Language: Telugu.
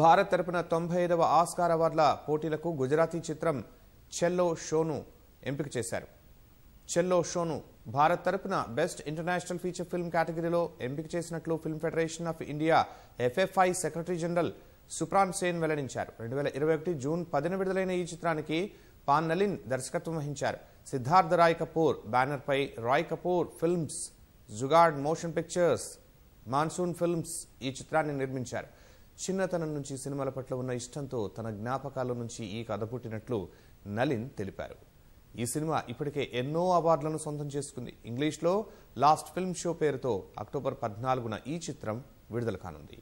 భారత్ తరపున తొంభై ఐదవ ఆస్కార్ అవార్డుల పోటీలకు గుజరాతీ చిత్రం చెల్లో షోను ఎంపిక చేశారు చెల్లో షోను భారత్ తరపున బెస్ట్ ఇంటర్నేషనల్ ఫీచర్ ఫిల్మ్ కేటగిరీలో ఎంపిక చేసినట్లు film federation of India FFI secretary general Supran Sen వెల్లడించారు రెండు వేల ఇరవై ఒకటి జూన్ పదిన విడుదలైన ఈ చిత్రానికి పాన్ నలిన్ దర్శకత్వం వహించారు సిద్ధార్థ రాయ్ కపూర్ బ్యానర్పై Roy Kapoor films Jugaad motion pictures monsoon films ఈ చిత్రాన్ని నిర్మించారు చిన్నతనం నుంచి సినిమాల పట్ల ఉన్న ఇష్టంతో తన జ్ఞాపకాల నుంచి ఈ కథ పుట్టినట్లు నలిన్ తెలిపారు ఈ సినిమా ఇప్పటికే ఎన్నో అవార్డులను సొంతం చేసుకుంది ఇంగ్లీష్లో లాస్ట్ ఫిల్మ్ షో పేరుతో అక్టోబర్ పద్నాలుగున ఈ చిత్రం విడుదల కానుంది